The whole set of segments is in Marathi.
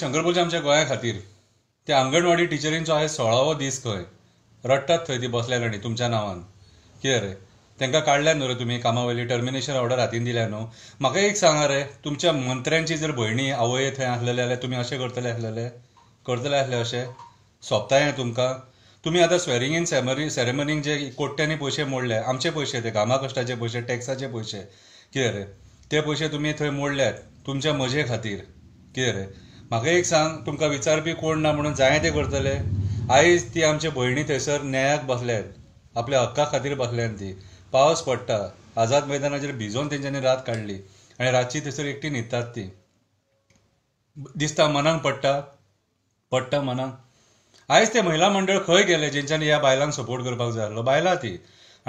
शंकरपुरच्या आमच्या गोंया खातीर त्या अंगणवाडी टिचरींचो आयज सोळावो दीस खंय रडटात थंय ती बसल्या ताणी तुमच्या नांवान कितें रे तेंकां काडल्या न्हू रे तुमी कामावयली टर्मिनेशन ऑर्डर हातीन दिल्या न्हू म्हाका एक सांगा रे तुमच्या मंत्र्यांची जर भयणी आवय थंय आसलेले जाल्यार तुमी अशें करतले आसलेले करतले आसले अशें सोंपता हें तुमकां तुमी आतां इन सेमरी सेरेमनीक जे कोट्ट्यांनी पयशे मोडले आमचे पयशे ते कामा कश्टाचे पयशे टॅक्साचे पयशे कितें रे ते पयशे तुमी थंय मोडल्यात तुमच्या मजे खातीर कितें रे म्हाका एक सांग तुमकां विचारपी कोण ना म्हणून जाय ते करतले आयज ती आमचे भयणी थंयसर न्यायाक बसल्यात आपल्या हक्का खातीर बसल्यात ती पावस पडटा आझाद मैदानाचेर भिजोवन तेंच्यांनी रात काडली आनी रातची थंयसर एकटी न्हिदतात ती दिसता मनाक पडटा पडटा मनांक आयज ते महिला मंडळ खंय गेले जेंच्यांनी ह्या बायलांक सपोर्ट करपाक जाय आसलो बायलां ती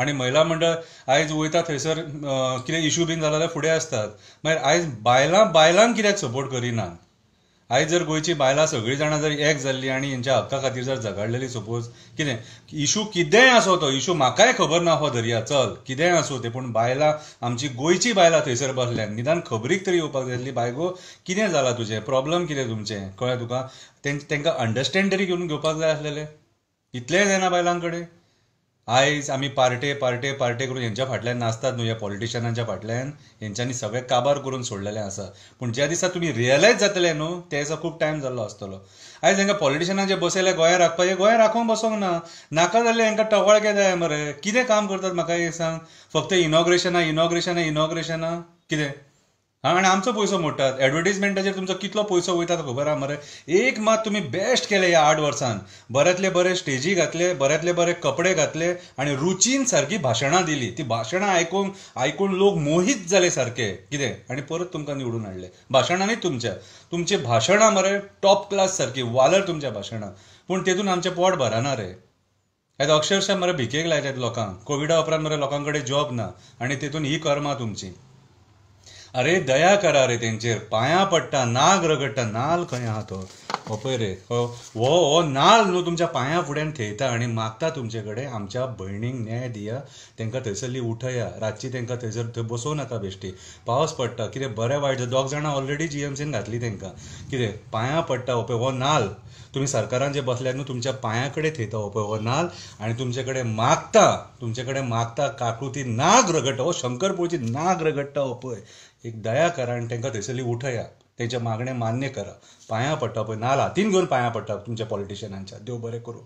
आनी महिला मंडळ आयज वयता थंयसर कितें इशू बीन जालो जाल्यार फुडें आसतात मागीर आयज बायलां बायलांक कित्याक सपोर्ट करिनात आयज जर गोंयची बायलां सगळीं जाणां जर एक जाल्लीं आनी हेंच्या हक्का खातीर जर झगडलेली सपोज कितें इशू कितेंय आसूं तो इशू म्हाकाय खबर ना हो दर्या चल कितेंय आसूं तें पूण बायलां आमची गोंयची बायलां थंयसर बसल्या निदान खबरीक तरी येवपाक जाय आसली बायगो कितें जालां तुजें प्रोब्लम कितें तुमचें कळ्ळें तुका तें तेंकां अंडरस्टँड तरी करून घेवपाक जाय आसलेलें इतलेंय जायना बायलां कडेन आयज आमी पार्टे पार्टे पार्टे करून हेंच्या फाटल्यान नाचतात न्हू ह्या पॉलिटिशनांच्या फाटल्यान हेंच्यांनी सगळें काबार करून सोडलेले आसा पूण ज्या दिसा तुमी रियलायज जातले न्हू ते दिसा खूब टायम जाल्लो आसतलो आयज हांकां पॉलिटिशनांचे बसयले गोंया राखपाचे गोंया राखोंक बसोंक ना नाका जाल्यार हांकां टवाळके जाय मरे कितें काम करतात म्हाका हे सांग फक्त इनॉग्रेशना इनॉग्रेशना इनॉग्रेशना कितें हा आणि आमचो पयसो मोडटात एडवर्टीजमेंटाचेर तुमचा कितलो पयसो वयता खबर आहा मरे एक मात तुम्ही बेस्ट केले या आठ वर्सान बऱ्यांतले बरे स्टेजी घातले बऱ्यातले बरे कपडे घातले आणि रुचीन सारखी भाशणां दिली ती भाशणां ऐकून ऐकून लोक मोहित झाले सारके कितें आणि परत तुमकां निवडून हाडले भाषणांनी तुमच्या तुमचे भाषणां मरे टॉप क्लास सारखी वालर तुमच्या भाशणां पूण तेतून आमचे पोट भरना रे आतां अक्षरशः मरे भिकेक लायतात लोकांक कोविडा उपरांत मरे लोकांकडे जॉब ना आणि तेतून ही कर्मां तुमची अरे दया करा रे तेंचेर पाया पट्टा नाग रगडटा नाल खंय तो हो रे हो हो, हो नाल्ल न्हू तुमच्या पांया फुड्यान थेयता आनी मागता तुमचे कडेन आमच्या भयणीक न्याय दिया तेंकां थंयसरली उठया रातची तेंकां थंयसर थंय नाका बेश्टी पावस पडटा कितें बरें वायट दोग जाणां ऑलरेडी जी एम सीन घातली तेंकां कितें पांयां पडटा हो पळय हो नाल तुमी सरकारान जे बसल्यात न्हू तुमच्या पांया कडेन थेयता हो पळय हो नाल्ल आनी तुमचे कडेन मागता तुमचे कडेन मागता काकृती नाग रगडटा हो शंकरपुळची नाग रगडटा हो पळय एक दया करा आनी तांकां थंयसरली उठया त्यांच्या मागण्या मान्य करा पाया पडटा नाला, तीन हातीन पाया पट्टा पडटा तुमच्या पॉलिटिशनांच्या देव बरे करू